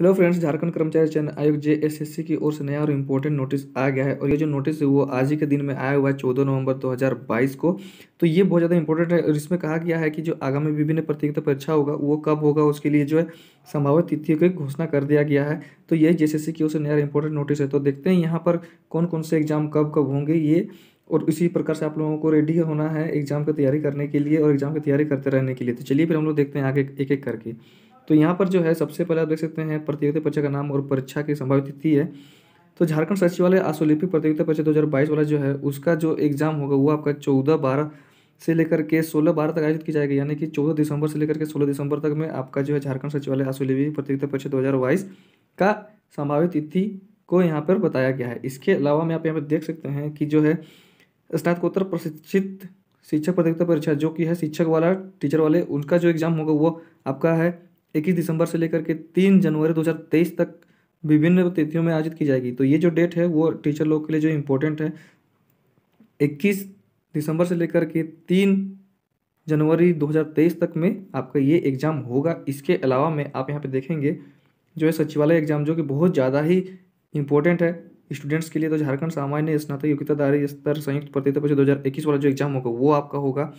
hello friends Jharkhand कर्मचारी चयन आयोग जेएसएससी की ओर से नया और इम्पोर्टेंट नोटिस आ गया है और ये जो नोटिस है वो आज ही के दिन में आया हुआ है चौदह नवंबर 2022 को तो ये बहुत ज़्यादा इंपॉर्टेंट है और इसमें कहा गया है कि जो आगामी विभिन्न प्रतियोगिता परीक्षा होगा वो कब होगा उसके लिए जो है संभावित तिथियों की घोषणा कर दिया गया है तो ये जे की ओर से नया इंपॉर्टेंट नोटिस है तो देखते हैं यहाँ पर कौन कौन से एग्जाम कब कब होंगे ये और इसी प्रकार से आप लोगों को रेडी होना है एग्जाम की तैयारी करने के लिए और एग्जाम की तैयारी करते रहने के लिए तो चलिए फिर हम लोग देखते हैं आगे एक एक करके तो यहाँ पर जो है सबसे पहले आप देख सकते हैं प्रतियोगिता परीक्षा का नाम और परीक्षा की संभावित तिथि है तो झारखंड सचिवालय आसोलिपि प्रतियोगिता परीक्षा 2022 वाला जो है उसका जो एग्ज़ाम होगा वो आपका चौदह बारह से लेकर के सोलह बारह तक आयोजित की जाएगी यानी कि चौदह दिसंबर से लेकर के सोलह दिसंबर तक में आपका जो है झारखंड सचिवालय आसोलिपि प्रतियोगिता परीक्षा दो का संभावित तिथि को यहाँ पर बताया गया है इसके अलावा में आप यहाँ पर देख सकते हैं कि जो है स्नातकोत्तर प्रशिक्षित शिक्षक प्रतियोगिता परीक्षा जो कि है शिक्षक वाला टीचर वाले उनका जो एग्ज़ाम होगा वो आपका है इक्कीस दिसंबर से लेकर के तीन जनवरी 2023 तक विभिन्न तिथियों में आयोजित की जाएगी तो ये जो डेट है वो टीचर लोग के लिए जो इम्पोर्टेंट है इक्कीस दिसंबर से लेकर के तीन जनवरी 2023 तक में आपका ये एग्ज़ाम होगा इसके अलावा में आप यहाँ पे देखेंगे जो है सचिवालय एग्ज़ाम जो कि बहुत ज़्यादा ही इम्पोर्टेंट है स्टूडेंट्स के लिए तो झारखंड सामान्य स्नातक योग्यताधारी स्तर संयुक्त प्रतियोगिता हज़ार इक्कीस वाला जो एग्ज़ाम होगा वो आपका होगा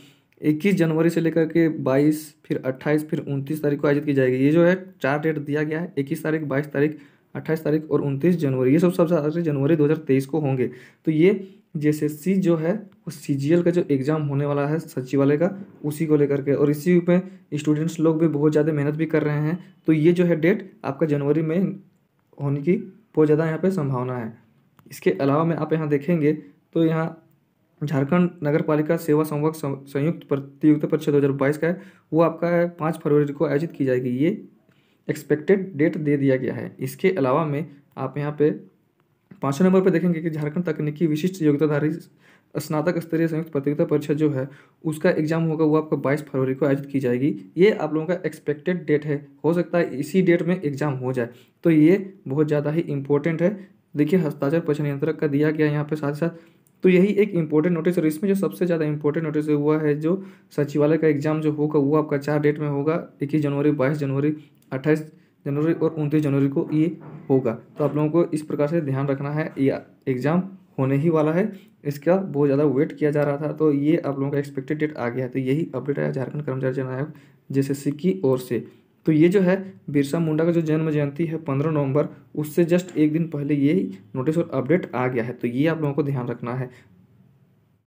इक्कीस जनवरी से लेकर के बाईस फिर अट्ठाईस फिर उनतीस तारीख को आयोजित की जाएगी ये जो है चार डेट दिया गया है इक्कीस तारीख बाईस तारीख अट्ठाईस तारीख और उनतीस जनवरी ये सब सबसे आखिरी जनवरी 2023 को होंगे तो ये जेएसएससी जो है वो सी का जो एग्ज़ाम होने वाला है सचिवालय का उसी को लेकर के और इसी पे स्टूडेंट्स लोग भी बहुत ज़्यादा मेहनत भी कर रहे हैं तो ये जो है डेट आपका जनवरी में होने की बहुत ज़्यादा यहाँ पर संभावना है इसके अलावा मैं आप यहाँ देखेंगे तो यहाँ झारखंड नगर पालिका सेवा संवर्ग संयुक्त प्रतियोगिता परीक्षा 2022 का है वो आपका है पाँच फरवरी को आयोजित की जाएगी ये एक्सपेक्टेड डेट दे दिया गया है इसके अलावा में आप यहाँ पे पाँचवें नंबर पर देखेंगे कि झारखंड तकनीकी विशिष्ट योग्यताधारी स्नातक स्तरीय संयुक्त प्रतियोगिता परीक्षा जो है उसका एग्जाम होगा वो आपका बाईस फरवरी को आयोजित की जाएगी ये आप लोगों का एक्सपेक्टेड डेट है हो सकता है इसी डेट में एग्जाम हो जाए तो ये बहुत ज़्यादा ही इम्पोर्टेंट है देखिए हस्ताक्षर परीक्षण नियंत्रक का दिया गया यहाँ पे साथ ही साथ तो यही एक इंपॉर्टेंट नोटिस और इसमें जो सबसे ज़्यादा इंपॉर्टेंट नोटिस हुआ है जो सचिवालय का एग्जाम जो होगा वो आपका चार डेट में होगा इक्कीस जनवरी बाईस जनवरी अट्ठाईस जनवरी और उनतीस जनवरी को ये होगा तो आप लोगों को इस प्रकार से ध्यान रखना है ये एग्ज़ाम होने ही वाला है इसका बहुत ज़्यादा वेट किया जा रहा था तो ये आप लोगों का एक्सपेक्टेड डेट आ गया है तो यही अपडेट आया झारखंड कर्मचारी जन आयोग जे की ओर से तो ये जो है बिरसा मुंडा का जो जन्म जयंती है पंद्रह नवंबर उससे जस्ट एक दिन पहले ये नोटिस और अपडेट आ गया है तो ये आप लोगों को ध्यान रखना है